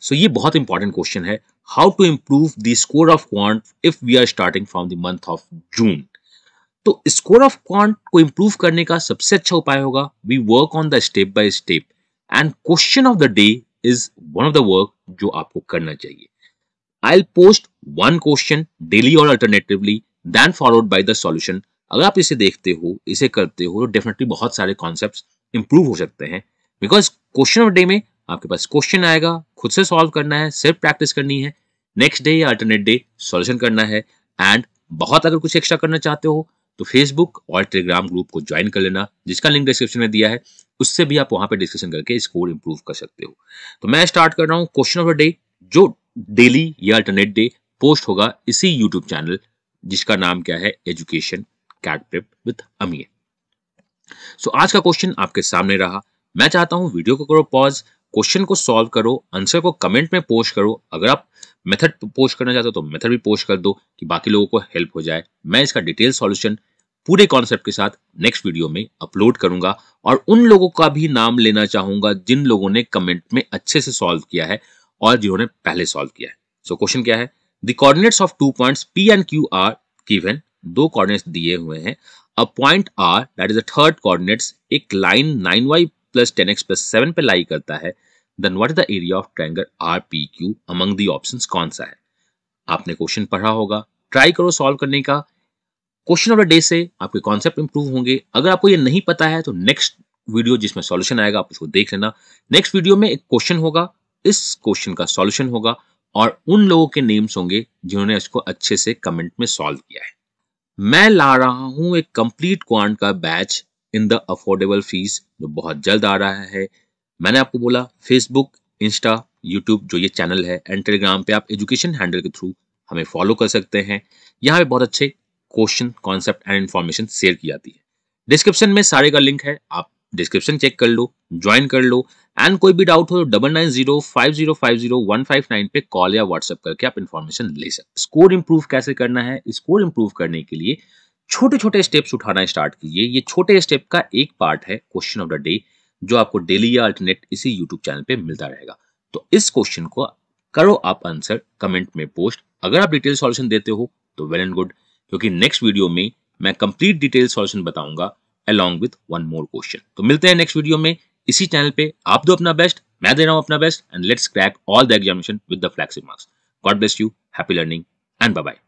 सो ये बहुत important question है how to improve the score of quant if we are starting from the month of June तो score of quant को improve करने का सबसे अच्छा उपाय होगा we work on the step by step and question of the day is one of the work जो आपको करना चाहिए I post one question daily और alternatively then followed by the solution अगर आप इसे देखते हो इसे करते हो तो डेफिनेटली बहुत सारे कॉन्सेप्ट इंप्रूव हो सकते हैं बिकॉज क्वेश्चन ऑफ डे में आपके पास क्वेश्चन आएगा खुद से सॉल्व करना है सिर्फ प्रैक्टिस करनी है नेक्स्ट डे या अल्टरनेट डे सॉल्यूशन करना है एंड बहुत अगर कुछ एक्स्ट्रा करना चाहते हो तो फेसबुक और टेलीग्राम ग्रुप को ज्वाइन कर लेना जिसका लिंक डिस्क्रिप्शन में दिया है उससे भी आप वहां पर डिस्कशन करके स्कोर इंप्रूव कर सकते हो तो मैं स्टार्ट कर रहा हूँ क्वेश्चन ऑफ द डे जो डेली या अल्टरनेट डे पोस्ट होगा इसी यूट्यूब चैनल जिसका नाम क्या है एजुकेशन कैट प्रिप विथ अमीर सो आज का क्वेश्चन आपके सामने रहा मैं चाहता हूं वीडियो को करो पॉज क्वेश्चन को सॉल्व करो आंसर को कमेंट में पोस्ट करो अगर आप मेथड पोस्ट करना चाहते हो तो मेथड भी पोस्ट कर दो कि बाकी लोगों को हेल्प हो जाए मैं इसका डिटेल सॉल्यूशन पूरे कॉन्सेप्ट के साथ नेक्स्ट वीडियो में अपलोड करूंगा और उन लोगों का भी नाम लेना चाहूंगा जिन लोगों ने कमेंट में अच्छे से सॉल्व किया है और जिन्होंने पहले सॉल्व किया है सो so, क्वेश्चन क्या है the coordinates of two point P and Q are given दो कोऑर्डिनेट्स दिए हुए हैं a point R that is a third coordinates एक line nine Y plus ten X plus seven पे लाई करता है then what is the area of triangle R P Q among the option कौन सा है आपने क्वेश्चन पढ़ा होगा ट्राई करो सॉल्व करने का क्वेश्चन ऑफ द डे से आपके कॉन्सेप्ट इंप्रूव होंगे अगर आपको ये नहीं पता है तो नेक्स्ट वीडियो जिसमें सॉल्यूशन आएगा आप उसको देख लेना नेक्स्ट वीडियो में एक क्वेश्चन होगा इस क्वेश्चन का सॉल्यूशन होगा और उन लोगों के नेम्स होंगे जिन्होंने इसको अच्छे से कमेंट में सॉल्व किया है मैं ला रहा हूं एक कंप्लीट क्वांट का batch in the affordable fees जो बहुत जल्द आ रहा है मैंने आपको बोला फेसबुक इंस्टा यूट्यूब जो ये चैनल है एंड टेलीग्राम पे आप एजुकेशन हैंडल के थ्रू हमें फॉलो कर सकते हैं यहाँ पे बहुत अच्छे question concept and information share की जाती है डिस्क्रिप्शन में सारे का लिंक है आप डिस्क्रिप्शन चेक कर लो ज्वाइन कर लो एंड कोई भी डाउट हो तो double nine zero five zero five zero one five nine पे कॉल या व्हाट्सएप करके आप इन्फॉर्मेशन ले सकते स्कोर इंप्रूव कैसे करना है स्कोर इंप्रूव करने के लिए छोटे छोटे स्टेप्स उठाना स्टार्ट कीजिए ये छोटे स्टेप का एक पार्ट है क्वेश्चन ऑफ द डे जो आपको डेली या अल्टरनेट इसी यूट्यूब चैनल पे मिलता रहेगा तो इस क्वेश्चन को करो आप आंसर कमेंट में पोस्ट अगर आप डिटेल सॉल्यूशन देते हो तो वेल एंड गुड क्योंकि नेक्स्ट वीडियो में मैं कंप्लीट डिटेल सॉल्यूशन बताऊंगा along with one more question तो मिलते हैं नेक्स्ट वीडियो में इसी चैनल पे आप दो अपना बेस्ट मैं दे रहा हूं अपना best and let's crack all the examination with the marks God bless you happy learning and bye bye